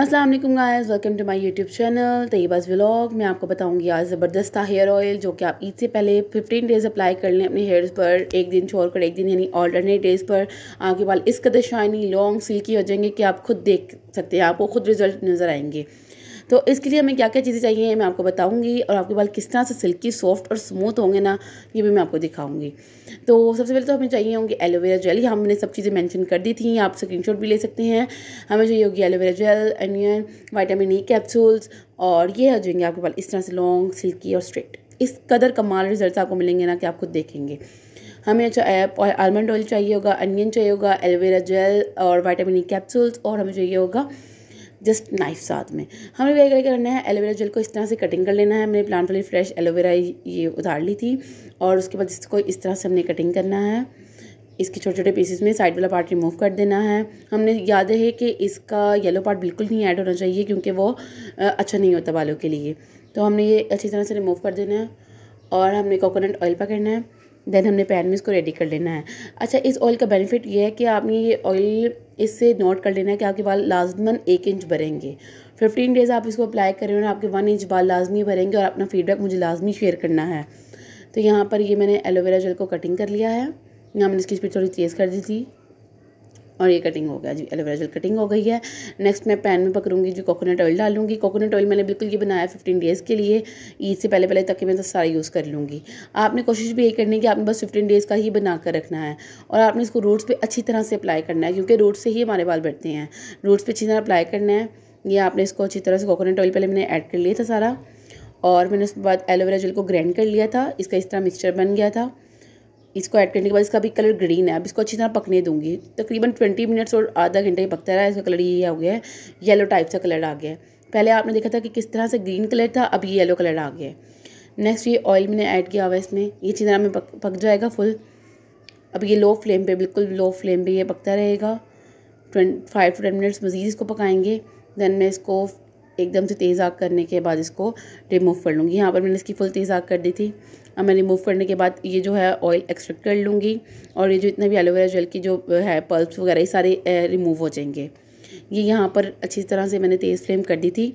अस्सलाम वालेकुम guys welcome to my YouTube channel Tayyabaz vlog मैं आपको बताऊंगी आज ज़बरदस्त था हेयर ऑयल जो कि आप ईद से पहले 15 डेज़ अप्लाई कर लें अपने हेयर्स पर एक दिन छोड़कर एक दिन यानी ऑल्टरनेट डेज़ पर आपके बाल इस कदर शाइनी लॉन्ग सिल्की हो जाएंगे कि आप खुद देख सकते हैं आपको खुद रिजल्ट नज़र आएंगे तो इसके लिए हमें क्या क्या चीज़ें चाहिए मैं आपको बताऊँगी और आपके बाल किस तरह से सिल्की सॉफ्ट और स्मूथ होंगे ना ये भी मैं आपको दिखाऊँगी तो सबसे पहले तो हमें चाहिए होंगे एलोवेरा जेल ही हमने सब चीज़ें मैंशन कर दी थी आप स्क्रीन भी ले सकते हैं हमें चाहिए होगी aloe vera gel onion vitamin E capsules और ये हो जाएंगे आपके बाल इस तरह से लॉन्ग सिल्की और स्ट्रेट इस कदर कमाल रिजल्ट आपको मिलेंगे ना कि आप खुद देखेंगे हमें आलमंड अच्छा ऑयल चाहिए होगा अनियन चाहिए होगा एलोवेरा जेल और वाइटामिन ई कैप्सूल्स और हमें चाहिए होगा जस्ट नाइफ साथ में हमें क्या क्या करना है एलोवेरा जेल को इस तरह से कटिंग कर लेना है हमने प्लांट वाली फ्रेश एलोवेरा ये उतार ली थी और उसके बाद इसको इस तरह से हमने कटिंग करना है इसके छोटे छोटे पीसेस में साइड वाला पार्ट रिमूव कर देना है हमने याद है कि इसका येलो पार्ट बिल्कुल नहीं ऐड होना चाहिए क्योंकि वो अच्छा नहीं होता बालों के लिए तो हमने ये अच्छी तरह से रिमूव कर देना है और हमने कोकोनट ऑयल पकड़ना है देन हमने पैन में इसको रेडी कर लेना है अच्छा इस ऑयल का बेनिफिट ये है कि आपने ये ऑयल इससे नोट कर लेना है कि आपके बाल लाजमन एक इंच भरेंगे फिफ्टीन डेज़ आप इसको अप्लाई करें और आपके वन इंच बाल लाजमी भरेंगे और अपना फीडबैक मुझे लाजमी शेयर करना है तो यहाँ पर ये मैंने एलोवेरा जेल को कटिंग कर लिया है यहाँ मैंने इसकी स्पीड थोड़ी तेज़ कर दी थी और ये कटिंग हो गया जी एलोवेरा जेल कटिंग हो गई है नेक्स्ट मैं पैन में पकड़ूंगी जो कोकोनट ऑयल डालूंगी कोकोनट ऑयल मैंने बिल्कुल ये बनाया फिफ्टीन डेज़ के लिए ईद से पहले पहले तक मैं तो सारा यूज़ कर लूँगी आपने कोशिश भी यही करनी कि आपने बस फिफ्टीन डेज़ का ही बना कर रखना है और आपने इसको रूट्स पर अच्छी तरह से अप्लाई करना है क्योंकि रूट्स से ही हमारे बाल बढ़ते हैं रूट्स पर अच्छी तरह अप्लाई करना है ये आपने इसको अच्छी तरह से कोकोनट ऑयल पहले मैंने ऐड कर लिया था सारा और मैंने उसके बाद एलोवेरा जेल को ग्राइंड कर लिया था इसका इस तरह मिक्सचर बन गया था इसको ऐड करने के बाद इसका भी कलर ग्रीन है अब इसको अच्छी तरह पकने दूंगी तकरीबन ट्वेंटी मिनट्स और आधा घंटा ही पकता रहा इसका कलर ये हो गया है येलो टाइप का कलर आ गया है पहले आपने देखा था कि किस तरह से ग्रीन कलर था अब ये येलो कलर आ गया है नेक्स्ट ये ऑयल मैंने ऐड किया हुआ है इसमें ये अच्छी तरह में पक, पक जाएगा फुल अब ये लो फ्लेम पर बिल्कुल लो फ्लेम पर यह पकता रहेगा twenty five to ten minutes मज़ीद इसको पकाएंगे दैन मैं इसको एकदम से तेज़ आग करने के बाद इसको रिमूव कर लूँगी यहाँ पर मैंने इसकी फुल तेज़ आग कर दी थी अब मैं रिमूव करने के बाद ये जो है ऑयल एक्सट्रैक्ट कर लूँगी और ये जो इतना भी एलोवेरा जेल की जो है पल्प्स वगैरह ये सारे रिमूव हो जाएंगे ये यहाँ पर अच्छी तरह से मैंने तेज़ फ्लेम कर दी थी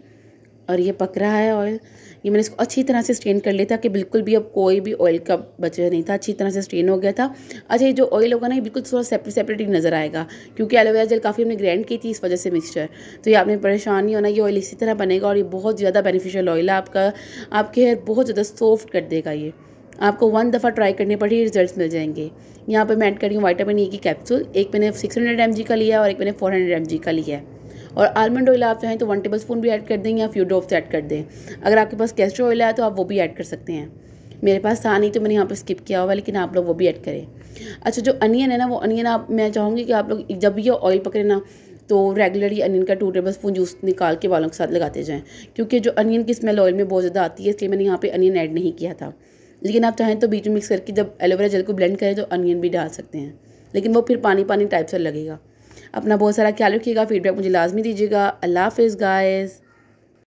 और ये पक रहा है ऑयल ये मैंने इसको अच्छी तरह से स्ट्रेन कर लिया था कि बिल्कुल भी अब कोई भी ऑयल का बचा नहीं था अच्छी तरह से स्ट्रेन हो गया था अच्छा ये जो ऑयल होगा ना ये बिल्कुल थोड़ा सेपरेट सेपरेट ही नज़र आएगा क्योंकि एलोवेरा जेल काफ़ी हमने ग्रैंड की थी इस वजह से मिक्सचर तो ये आपने परेशान नहीं होना ये ऑयल इसी तरह बनेगा और ये बहुत ज़्यादा बेनिफिशियल ऑयल है आपका आपके हेयर बहुत ज़्यादा सॉफ्ट कर देगा ये आपको वन दफ़ा ट्राई करने पर ही रिजल्ट्स मिल जाएंगे यहाँ पर मैं ऐड कर रही हूँ वाइटामिन ई e की कैप्सूल एक मैंने सिक्स हंड्रेड एम जी का लिया है और एक मैंने फोर हंड्रेड एम जी का लिया है और आलमंड ऑयल आप चाहें तो वन टेबल स्पून भी ऐड कर दें या फ्यू ड्रॉप्स ऐड कर दें अगर आपके पास कैस्टर ऑयल है तो आप वो भी ऐड कर सकते हैं मेरे पास था नहीं तो मैंने यहाँ पर स्किप किया हुआ लेकिन आप लोग वो भी ऐड करें अच्छा जो अनियन है ना वो अनियन आप मैं चाहूँगी कि आप लोग जब ये ऑयल पकड़े ना तो रेगुलरली अनियन का टू टेबल स्पून जूस निकाल के बालों के साथ लगाते जाएँ क्योंकि जो अनियन की स्मेल ऑयल में बहुत ज़्यादा आती है इसलिए मैंने यहाँ पर अनियन ऐड नहीं किया था लेकिन आप चाहें तो बीच में मिक्स करके जब एलोवेरा जेल को ब्लेंड करें तो अनियन भी डाल सकते हैं लेकिन वो फिर पानी पानी टाइप से लगेगा अपना बहुत सारा ख्याल रखिएगा फीडबैक मुझे लाजमी दीजिएगा अल्लाह हाफिज़ गाइस